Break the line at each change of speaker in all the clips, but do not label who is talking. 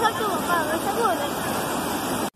那怎么办？那先做我的。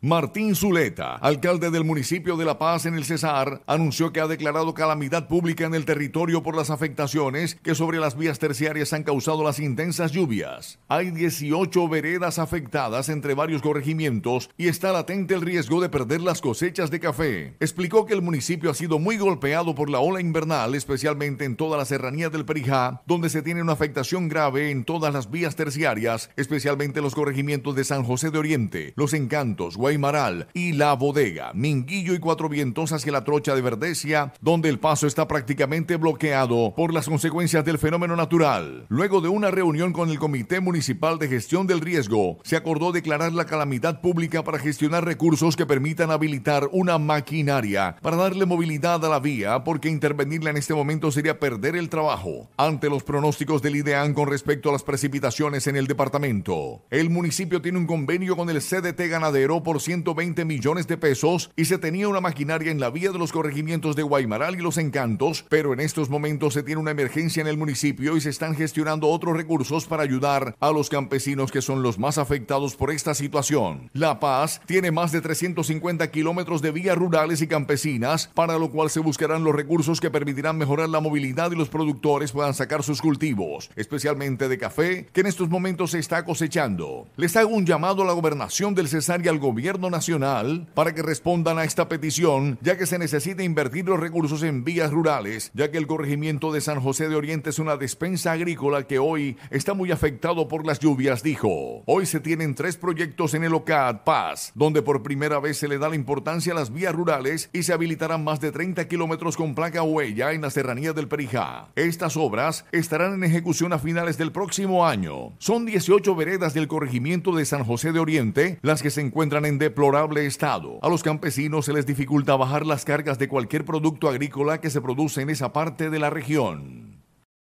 Martín Zuleta, alcalde del municipio de La Paz en el Cesar, anunció que ha declarado calamidad pública en el territorio por las afectaciones que sobre las vías terciarias han causado las intensas lluvias. Hay 18 veredas afectadas entre varios corregimientos y está latente el riesgo de perder las cosechas de café. Explicó que el municipio ha sido muy golpeado por la ola invernal, especialmente en toda la serranía del Perijá, donde se tiene una afectación grave en todas las vías terciarias, especialmente los corregimientos de San José de Oriente, Los Encantos, Guay Maral y La Bodega, Minguillo y Cuatro Vientos hacia la Trocha de Verdecia donde el paso está prácticamente bloqueado por las consecuencias del fenómeno natural. Luego de una reunión con el Comité Municipal de Gestión del Riesgo, se acordó declarar la calamidad pública para gestionar recursos que permitan habilitar una maquinaria para darle movilidad a la vía, porque intervenirla en este momento sería perder el trabajo. Ante los pronósticos del IDEAN con respecto a las precipitaciones en el departamento, el municipio tiene un convenio con el CDT ganadero por 120 millones de pesos y se tenía una maquinaria en la vía de los corregimientos de Guaymaral y Los Encantos, pero en estos momentos se tiene una emergencia en el municipio y se están gestionando otros recursos para ayudar a los campesinos que son los más afectados por esta situación. La Paz tiene más de 350 kilómetros de vías rurales y campesinas, para lo cual se buscarán los recursos que permitirán mejorar la movilidad y los productores puedan sacar sus cultivos, especialmente de café, que en estos momentos se está cosechando. Les hago un llamado a la gobernación del Cesar y al gobierno nacional para que respondan a esta petición, ya que se necesita invertir los recursos en vías rurales, ya que el corregimiento de San José de Oriente es una despensa agrícola que hoy está muy afectado por las lluvias, dijo. Hoy se tienen tres proyectos en el OCAD Paz, donde por primera vez se le da la importancia a las vías rurales y se habilitarán más de 30 kilómetros con placa huella en la serranía del Perijá. Estas obras estarán en ejecución a finales del próximo año. Son 18 veredas del corregimiento de San José de Oriente las que se encuentran en deplorable estado. A los campesinos se les dificulta bajar las cargas de cualquier producto agrícola que se produce en esa parte de la región.